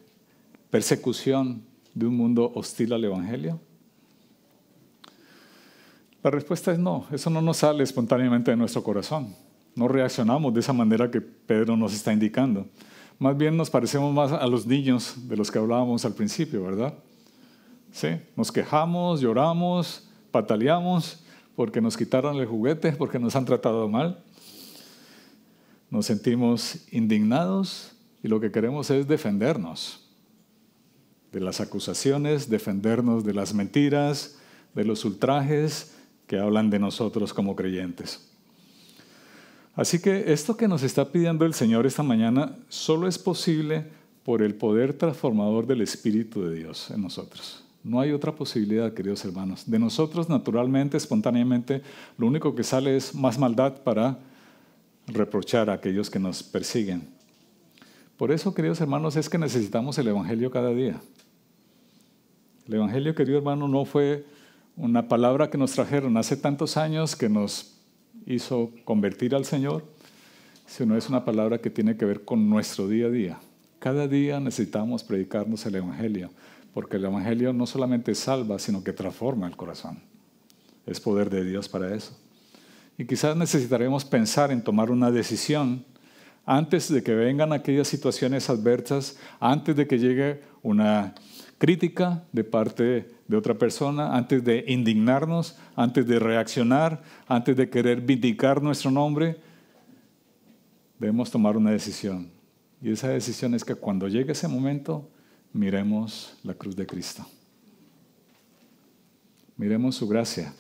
persecución de un mundo hostil al Evangelio? La respuesta es no, eso no nos sale espontáneamente de nuestro corazón. No reaccionamos de esa manera que Pedro nos está indicando. Más bien nos parecemos más a los niños de los que hablábamos al principio, ¿verdad? Sí, nos quejamos, lloramos, pataleamos porque nos quitaron el juguete, porque nos han tratado mal. Nos sentimos indignados y lo que queremos es defendernos de las acusaciones, defendernos de las mentiras, de los ultrajes que hablan de nosotros como creyentes. Así que esto que nos está pidiendo el Señor esta mañana solo es posible por el poder transformador del Espíritu de Dios en nosotros. No hay otra posibilidad, queridos hermanos. De nosotros, naturalmente, espontáneamente, lo único que sale es más maldad para reprochar a aquellos que nos persiguen. Por eso, queridos hermanos, es que necesitamos el Evangelio cada día. El Evangelio, querido hermano, no fue una palabra que nos trajeron hace tantos años que nos hizo convertir al Señor, sino es una palabra que tiene que ver con nuestro día a día. Cada día necesitamos predicarnos el Evangelio, porque el Evangelio no solamente salva, sino que transforma el corazón. Es poder de Dios para eso. Y quizás necesitaremos pensar en tomar una decisión antes de que vengan aquellas situaciones adversas, antes de que llegue una crítica de parte de otra persona, antes de indignarnos, antes de reaccionar, antes de querer vindicar nuestro nombre, debemos tomar una decisión. Y esa decisión es que cuando llegue ese momento, miremos la cruz de Cristo. Miremos su gracia.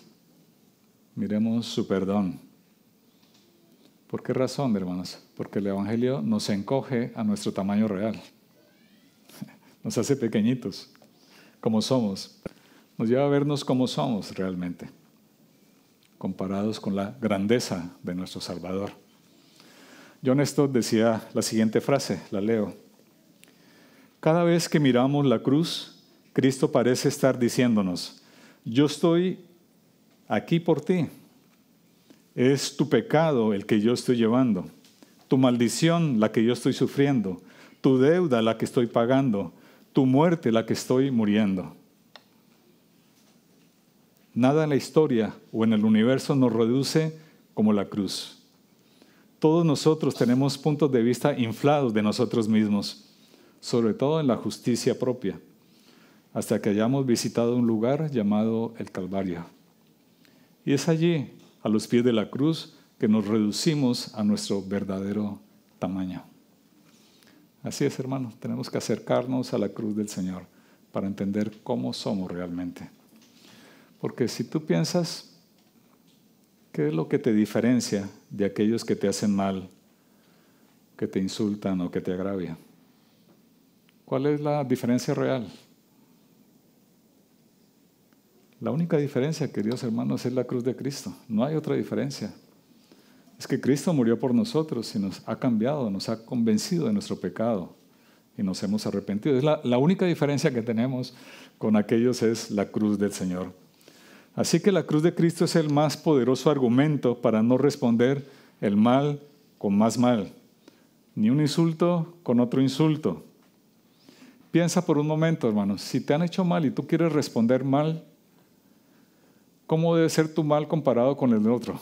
Miremos su perdón ¿Por qué razón, hermanos? Porque el Evangelio nos encoge a nuestro tamaño real. Nos hace pequeñitos, como somos. Nos lleva a vernos como somos realmente, comparados con la grandeza de nuestro Salvador. John Stott decía la siguiente frase, la leo. Cada vez que miramos la cruz, Cristo parece estar diciéndonos, yo estoy aquí por ti es tu pecado el que yo estoy llevando, tu maldición la que yo estoy sufriendo, tu deuda la que estoy pagando, tu muerte la que estoy muriendo. Nada en la historia o en el universo nos reduce como la cruz. Todos nosotros tenemos puntos de vista inflados de nosotros mismos, sobre todo en la justicia propia, hasta que hayamos visitado un lugar llamado el Calvario. Y es allí a los pies de la cruz que nos reducimos a nuestro verdadero tamaño. Así es, hermano, tenemos que acercarnos a la cruz del Señor para entender cómo somos realmente. Porque si tú piensas, ¿qué es lo que te diferencia de aquellos que te hacen mal, que te insultan o que te agravian? ¿Cuál es la diferencia real? La única diferencia, queridos hermanos, es la cruz de Cristo. No hay otra diferencia. Es que Cristo murió por nosotros y nos ha cambiado, nos ha convencido de nuestro pecado y nos hemos arrepentido. Es la, única diferencia que tenemos con aquellos es la cruz del Señor. Así que la cruz de Cristo es el más poderoso argumento para no responder el mal con más mal, ni un insulto con otro insulto. Piensa por un momento, hermanos, si te han hecho mal y tú quieres responder mal, ¿Cómo debe ser tu mal comparado con el de otro?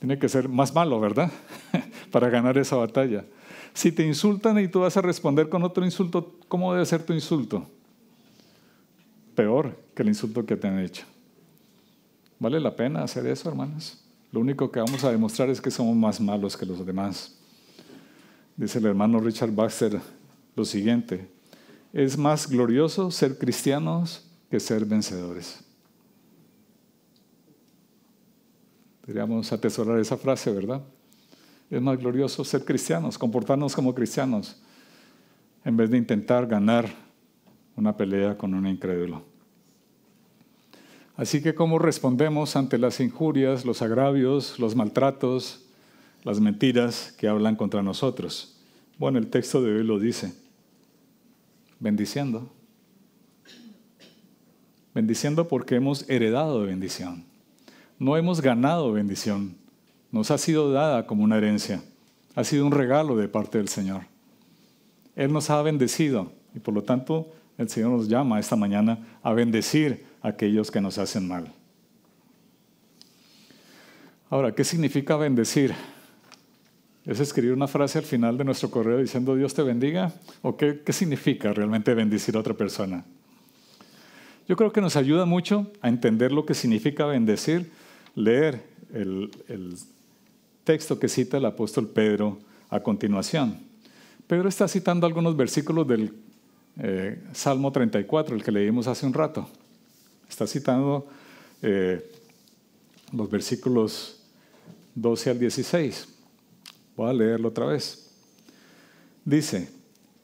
Tiene que ser más malo, ¿verdad? Para ganar esa batalla. Si te insultan y tú vas a responder con otro insulto, ¿cómo debe ser tu insulto? Peor que el insulto que te han hecho. ¿Vale la pena hacer eso, hermanos? Lo único que vamos a demostrar es que somos más malos que los demás. Dice el hermano Richard Baxter lo siguiente, es más glorioso ser cristianos que ser vencedores. Deberíamos atesorar esa frase, ¿verdad? Es más glorioso ser cristianos, comportarnos como cristianos, en vez de intentar ganar una pelea con un incrédulo. Así que cómo respondemos ante las injurias, los agravios, los maltratos, las mentiras que hablan contra nosotros. Bueno, el texto de hoy lo dice. Bendiciendo. Bendiciendo porque hemos heredado de bendición. No hemos ganado bendición, nos ha sido dada como una herencia, ha sido un regalo de parte del Señor. Él nos ha bendecido y por lo tanto el Señor nos llama esta mañana a bendecir a aquellos que nos hacen mal. Ahora, ¿qué significa bendecir? ¿Es escribir una frase al final de nuestro correo diciendo Dios te bendiga? ¿O qué, qué significa realmente bendecir a otra persona? Yo creo que nos ayuda mucho a entender lo que significa bendecir leer el, texto que cita el apóstol Pedro a continuación. Pedro está citando algunos versículos del eh, Salmo 34, el que leímos hace un rato. Está citando eh, los versículos 12 al 16. Voy a leerlo otra vez. Dice,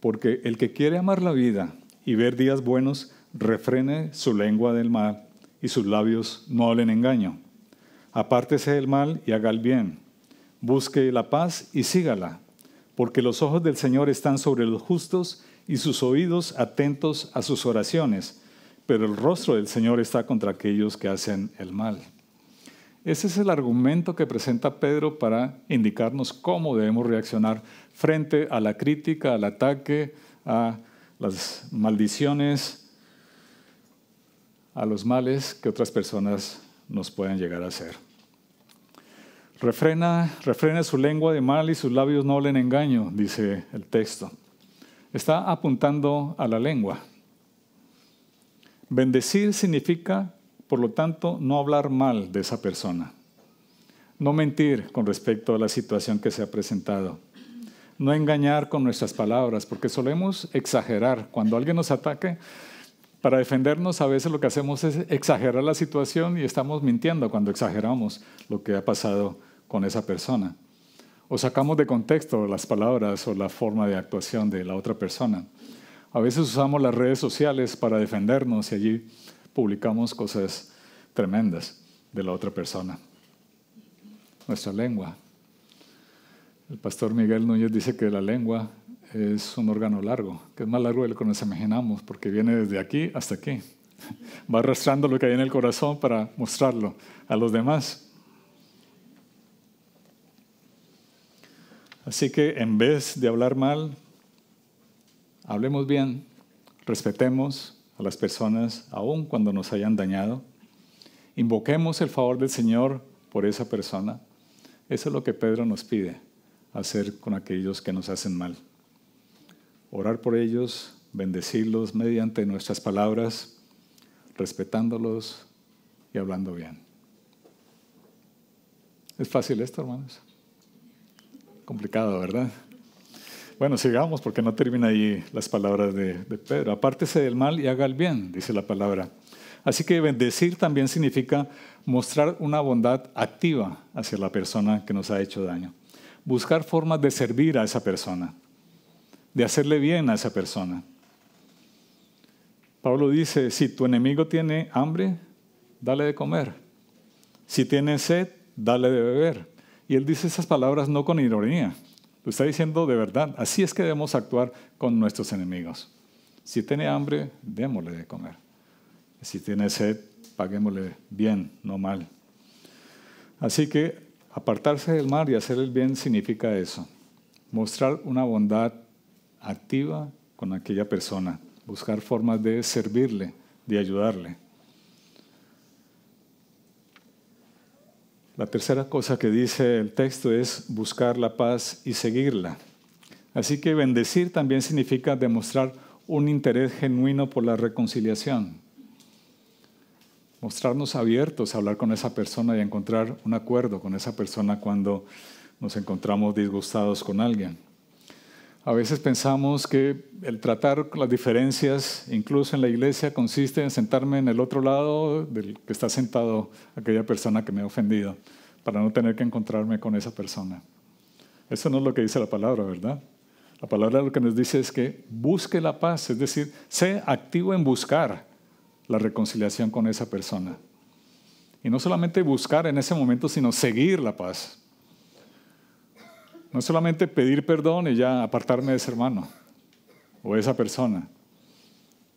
porque el que quiere amar la vida y ver días buenos, refrene su lengua del mal y sus labios no hablen engaño apártese del mal y haga el bien, busque la paz y sígala, porque los ojos del Señor están sobre los justos y sus oídos atentos a sus oraciones, pero el rostro del Señor está contra aquellos que hacen el mal. Ese es el argumento que presenta Pedro para indicarnos cómo debemos reaccionar frente a la crítica, al ataque, a las maldiciones, a los males que otras personas nos pueden llegar a hacer. Refrena, refrena su lengua de mal y sus labios no hablen engaño, dice el texto. Está apuntando a la lengua. Bendecir significa, por lo tanto, no hablar mal de esa persona. No mentir con respecto a la situación que se ha presentado. No engañar con nuestras palabras, porque solemos exagerar. Cuando alguien nos ataque, para defendernos a veces lo que hacemos es exagerar la situación y estamos mintiendo cuando exageramos lo que ha pasado con esa persona. O sacamos de contexto las palabras o la forma de actuación de la otra persona. A veces usamos las redes sociales para defendernos y allí publicamos cosas tremendas de la otra persona. Nuestra lengua. El pastor Miguel Núñez dice que la lengua es un órgano largo, que es más largo de lo que nos imaginamos, porque viene desde aquí hasta aquí. Va arrastrando lo que hay en el corazón para mostrarlo a los demás. Así que en vez de hablar mal, hablemos bien, respetemos a las personas, aun cuando nos hayan dañado. Invoquemos el favor del Señor por esa persona. Eso es lo que Pedro nos pide hacer con aquellos que nos hacen mal orar por ellos, bendecirlos mediante nuestras palabras, respetándolos y hablando bien. ¿Es fácil esto, hermanos? Complicado, ¿verdad? Bueno, sigamos porque no termina ahí las palabras de, de, Pedro. Apártese del mal y haga el bien, dice la palabra. Así que bendecir también significa mostrar una bondad activa hacia la persona que nos ha hecho daño. Buscar formas de servir a esa persona de hacerle bien a esa persona. Pablo dice, si tu enemigo tiene hambre, dale de comer. Si tiene sed, dale de beber. Y él dice esas palabras no con ironía, lo está diciendo de verdad. Así es que debemos actuar con nuestros enemigos. Si tiene hambre, démosle de comer. Si tiene sed, paguémosle bien, no mal. Así que apartarse del mal y hacer el bien significa eso, mostrar una bondad activa con aquella persona, buscar formas de servirle, de ayudarle. La tercera cosa que dice el texto es buscar la paz y seguirla. Así que bendecir también significa demostrar un interés genuino por la reconciliación. Mostrarnos abiertos a hablar con esa persona y encontrar un acuerdo con esa persona cuando nos encontramos disgustados con alguien. A veces pensamos que el tratar las diferencias, incluso en la iglesia, consiste en sentarme en el otro lado del que está sentado aquella persona que me ha ofendido, para no tener que encontrarme con esa persona. Eso no es lo que dice la palabra, ¿verdad? La palabra lo que nos dice es que busque la paz, es decir, sé activo en buscar la reconciliación con esa persona. Y no solamente buscar en ese momento, sino seguir la paz. No solamente pedir perdón y ya apartarme de ese hermano o esa persona.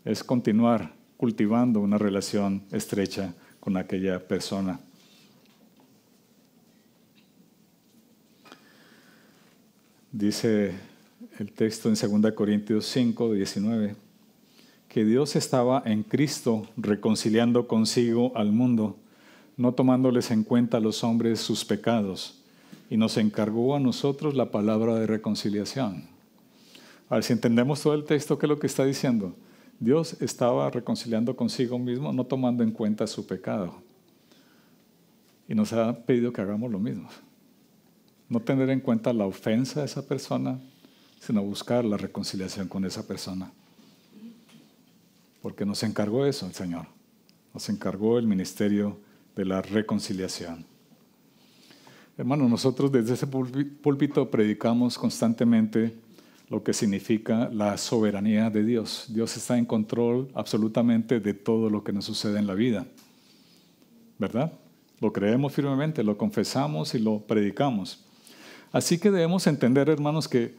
Es continuar cultivando una relación estrecha con aquella persona. Dice el texto en 2 Corintios 5, 19, que Dios estaba en Cristo reconciliando consigo al mundo, no tomándoles en cuenta a los hombres sus pecados y nos encargó a nosotros la palabra de reconciliación. A si entendemos todo el texto, ¿qué es lo que está diciendo? Dios estaba reconciliando consigo mismo, no tomando en cuenta su pecado. Y nos ha pedido que hagamos lo mismo. No tener en cuenta la ofensa de esa persona, sino buscar la reconciliación con esa persona. Porque nos encargó eso el Señor. Nos encargó el ministerio de la reconciliación. Hermanos, nosotros desde ese púlpito predicamos constantemente lo que significa la soberanía de Dios. Dios está en control absolutamente de todo lo que nos sucede en la vida. ¿Verdad? Lo creemos firmemente, lo confesamos y lo predicamos. Así que debemos entender, hermanos, que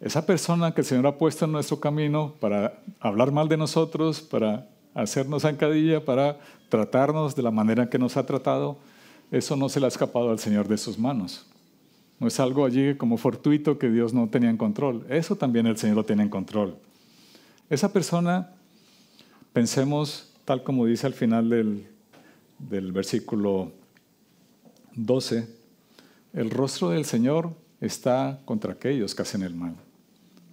esa persona que el Señor ha puesto en nuestro camino para hablar mal de nosotros, para hacernos zancadilla, para tratarnos de la manera en que nos ha tratado, eso no se le ha escapado al Señor de sus manos. No es algo allí como fortuito que Dios no tenía en control. Eso también el Señor lo tiene en control. Esa persona, pensemos tal como dice al final del, del versículo 12, el rostro del Señor está contra aquellos que hacen el mal.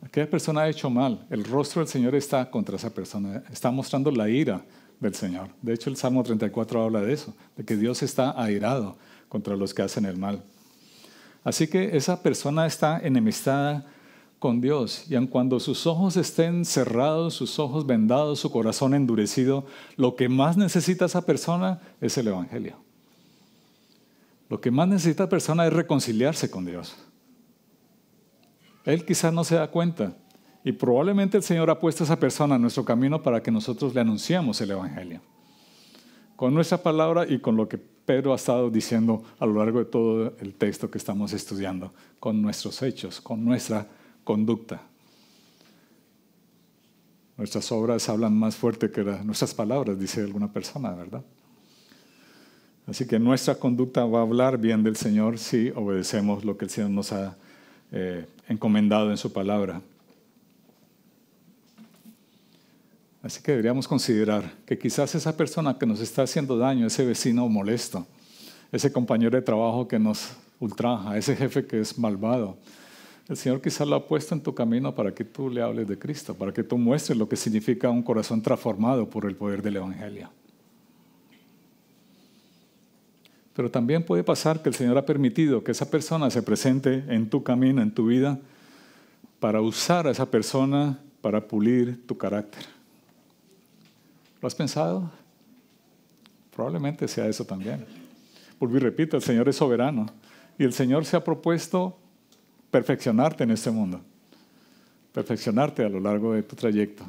Aquella persona ha hecho mal, el rostro del Señor está contra esa persona, está mostrando la ira, del Señor. De hecho, el Salmo 34 habla de eso, de que Dios está airado contra los que hacen el mal. Así que esa persona está enemistada con Dios y aun cuando sus ojos estén cerrados, sus ojos vendados, su corazón endurecido, lo que más necesita esa persona es el Evangelio. Lo que más necesita esa persona es reconciliarse con Dios. Él quizás no se da cuenta, y probablemente el Señor ha puesto a esa persona en nuestro camino para que nosotros le anunciamos el Evangelio. Con nuestra palabra y con lo que Pedro ha estado diciendo a lo largo de todo el texto que estamos estudiando, con nuestros hechos, con nuestra conducta. Nuestras obras hablan más fuerte que nuestras palabras, dice alguna persona, ¿verdad? Así que nuestra conducta va a hablar bien del Señor si obedecemos lo que el Señor nos ha eh, encomendado en su palabra. Así que deberíamos considerar que quizás esa persona que nos está haciendo daño, ese vecino molesto, ese compañero de trabajo que nos ultraja, ese jefe que es malvado, el Señor quizás lo ha puesto en tu camino para que tú le hables de Cristo, para que tú muestres lo que significa un corazón transformado por el poder del Evangelio. Pero también puede pasar que el Señor ha permitido que esa persona se presente en tu camino, en tu vida, para usar a esa persona para pulir tu carácter ¿Lo has pensado? Probablemente sea eso también. Por y repito, el Señor es soberano y el Señor se ha propuesto perfeccionarte en este mundo, perfeccionarte a lo largo de tu trayecto.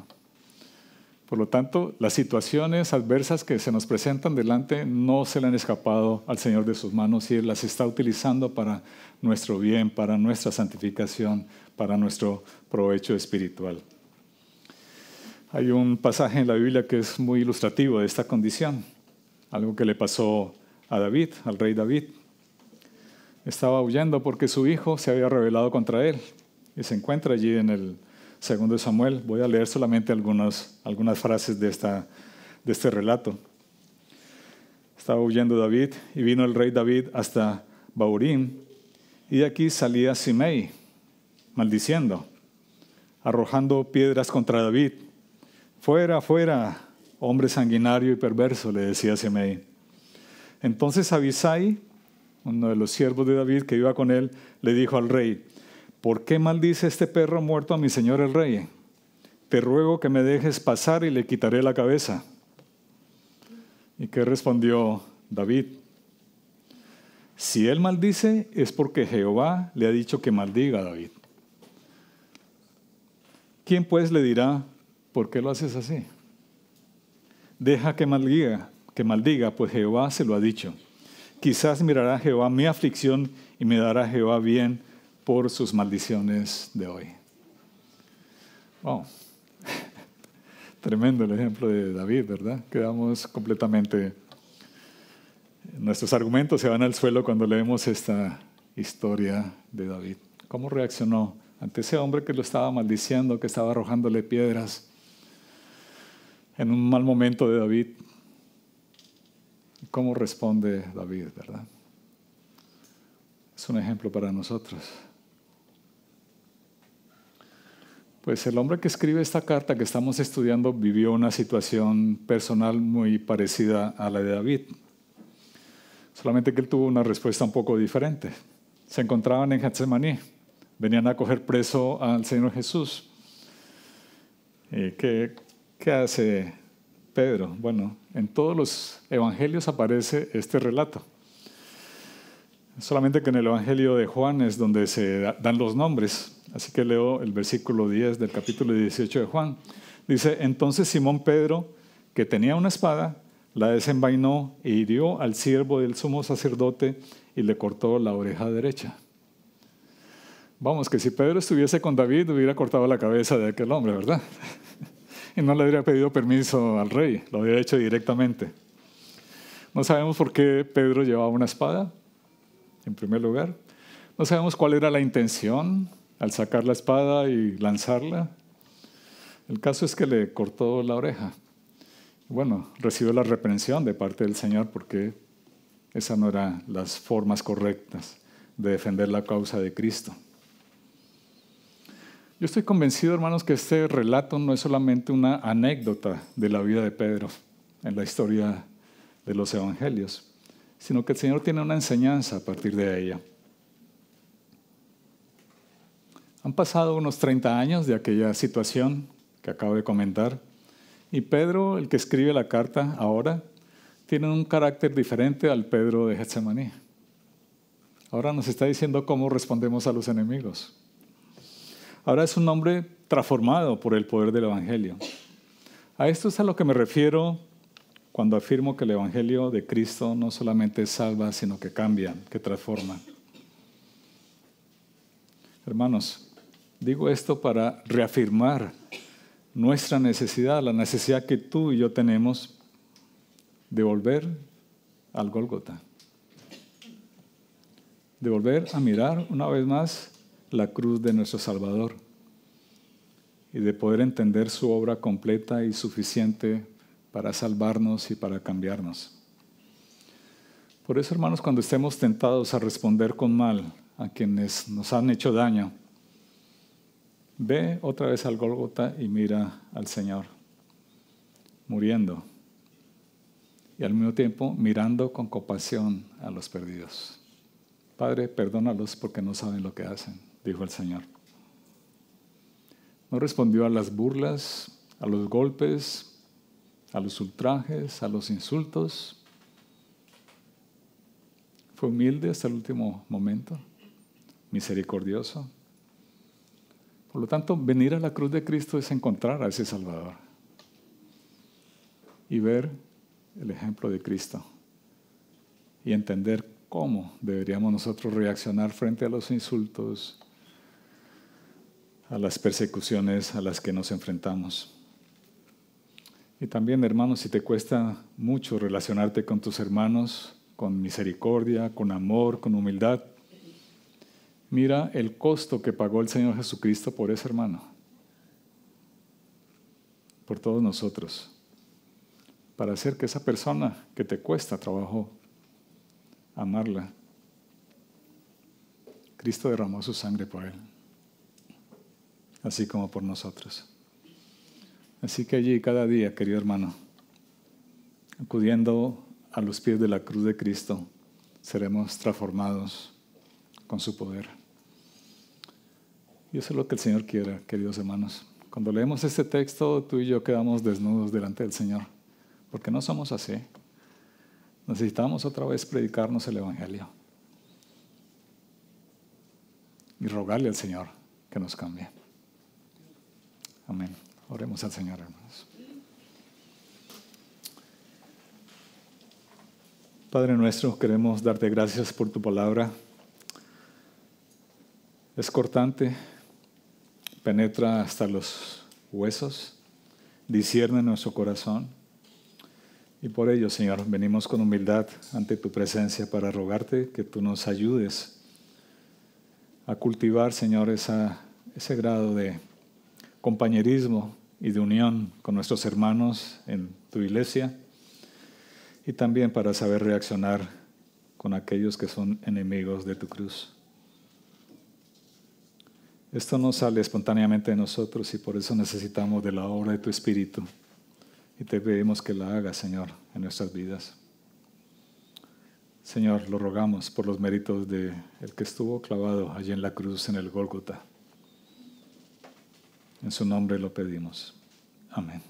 Por lo tanto, las situaciones adversas que se nos presentan delante no se le han escapado al Señor de sus manos y Él las está utilizando para nuestro bien, para nuestra santificación, para nuestro provecho espiritual. Hay un pasaje en la Biblia que es muy ilustrativo de esta condición, algo que le pasó a David, al rey David. Estaba huyendo porque su hijo se había rebelado contra él y se encuentra allí en el segundo Samuel. Voy a leer solamente algunas, algunas frases de, esta, de este relato. Estaba huyendo David y vino el rey David hasta Baurín y de aquí salía Simei maldiciendo, arrojando piedras contra David Fuera, fuera, hombre sanguinario y perverso, le decía Semei. Entonces Abisai, uno de los siervos de David que iba con él, le dijo al rey, ¿por qué maldice este perro muerto a mi señor el rey? Te ruego que me dejes pasar y le quitaré la cabeza. ¿Y qué respondió David? Si él maldice es porque Jehová le ha dicho que maldiga a David. ¿Quién pues le dirá, ¿Por qué lo haces así? Deja que maldiga, que maldiga, pues Jehová se lo ha dicho. Quizás mirará Jehová mi aflicción y me dará Jehová bien por sus maldiciones de hoy. Wow. Tremendo el ejemplo de David, ¿verdad? Quedamos completamente... Nuestros argumentos se van al suelo cuando leemos esta historia de David. ¿Cómo reaccionó ante ese hombre que lo estaba maldiciendo, que estaba arrojándole piedras? en un mal momento de David. ¿Cómo responde David, verdad? Es un ejemplo para nosotros. Pues el hombre que escribe esta carta que estamos estudiando vivió una situación personal muy parecida a la de David. Solamente que él tuvo una respuesta un poco diferente. Se encontraban en Getsemaní, venían a coger preso al Señor Jesús. Eh, que ¿Qué hace Pedro? Bueno, en todos los evangelios aparece este relato. Solamente que en el Evangelio de Juan es donde se dan los nombres. Así que leo el versículo 10 del capítulo 18 de Juan. Dice, entonces Simón Pedro, que tenía una espada, la desenvainó e hirió al siervo del sumo sacerdote y le cortó la oreja derecha. Vamos, que si Pedro estuviese con David hubiera cortado la cabeza de aquel hombre, ¿verdad? y no le habría pedido permiso al rey, lo habría hecho directamente. No sabemos por qué Pedro llevaba una espada, en primer lugar. No sabemos cuál era la intención al sacar la espada y lanzarla. El caso es que le cortó la oreja. Bueno, recibió la reprensión de parte del Señor porque esas no eran las formas correctas de defender la causa de Cristo. Yo estoy convencido, hermanos, que este relato no es solamente una anécdota de la vida de Pedro en la historia de los evangelios, sino que el Señor tiene una enseñanza a partir de ella. Han pasado unos 30 años de aquella situación que acabo de comentar, y Pedro, el que escribe la carta ahora, tiene un carácter diferente al Pedro de Getsemaní. Ahora nos está diciendo cómo respondemos a los enemigos. Ahora es un hombre transformado por el poder del Evangelio. A esto es a lo que me refiero cuando afirmo que el Evangelio de Cristo no solamente salva, sino que cambia, que transforma. Hermanos, digo esto para reafirmar nuestra necesidad, la necesidad que tú y yo tenemos de volver al Golgota, de volver a mirar una vez más la cruz de nuestro Salvador y de poder entender su obra completa y suficiente para salvarnos y para cambiarnos. Por eso, hermanos, cuando estemos tentados a responder con mal a quienes nos han hecho daño, ve otra vez al Golgota y mira al Señor muriendo y al mismo tiempo mirando con compasión a los perdidos. Padre, perdónalos porque no saben lo que hacen dijo el Señor. No respondió a las burlas, a los golpes, a los ultrajes, a los insultos. Fue humilde hasta el último momento, misericordioso. Por lo tanto, venir a la cruz de Cristo es encontrar a ese Salvador y ver el ejemplo de Cristo y entender cómo deberíamos nosotros reaccionar frente a los insultos, a las persecuciones a las que nos enfrentamos. Y también, hermanos, si te cuesta mucho relacionarte con tus hermanos, con misericordia, con amor, con humildad, mira el costo que pagó el Señor Jesucristo por ese hermano, por todos nosotros, para hacer que esa persona que te cuesta trabajo amarla, Cristo derramó su sangre por él así como por nosotros. Así que allí cada día, querido hermano, acudiendo a los pies de la cruz de Cristo, seremos transformados con su poder. Y eso es lo que el Señor quiera, queridos hermanos. Cuando leemos este texto, tú y yo quedamos desnudos delante del Señor, porque no somos así. Necesitamos otra vez predicarnos el Evangelio y rogarle al Señor que nos cambie. Amén. Oremos al Señor, hermanos. Padre nuestro, queremos darte gracias por tu palabra. Es cortante, penetra hasta los huesos, discierne nuestro corazón. Y por ello, Señor, venimos con humildad ante tu presencia para rogarte que tú nos ayudes a cultivar, Señor, ese grado de compañerismo y de unión con nuestros hermanos en tu iglesia y también para saber reaccionar con aquellos que son enemigos de tu cruz. Esto no sale espontáneamente de nosotros y por eso necesitamos de la obra de tu Espíritu. Y te pedimos que la hagas, Señor, en nuestras vidas. Señor, lo rogamos por los méritos de el que estuvo clavado allí en la cruz en el Gólgota. En su nombre lo pedimos. Amén.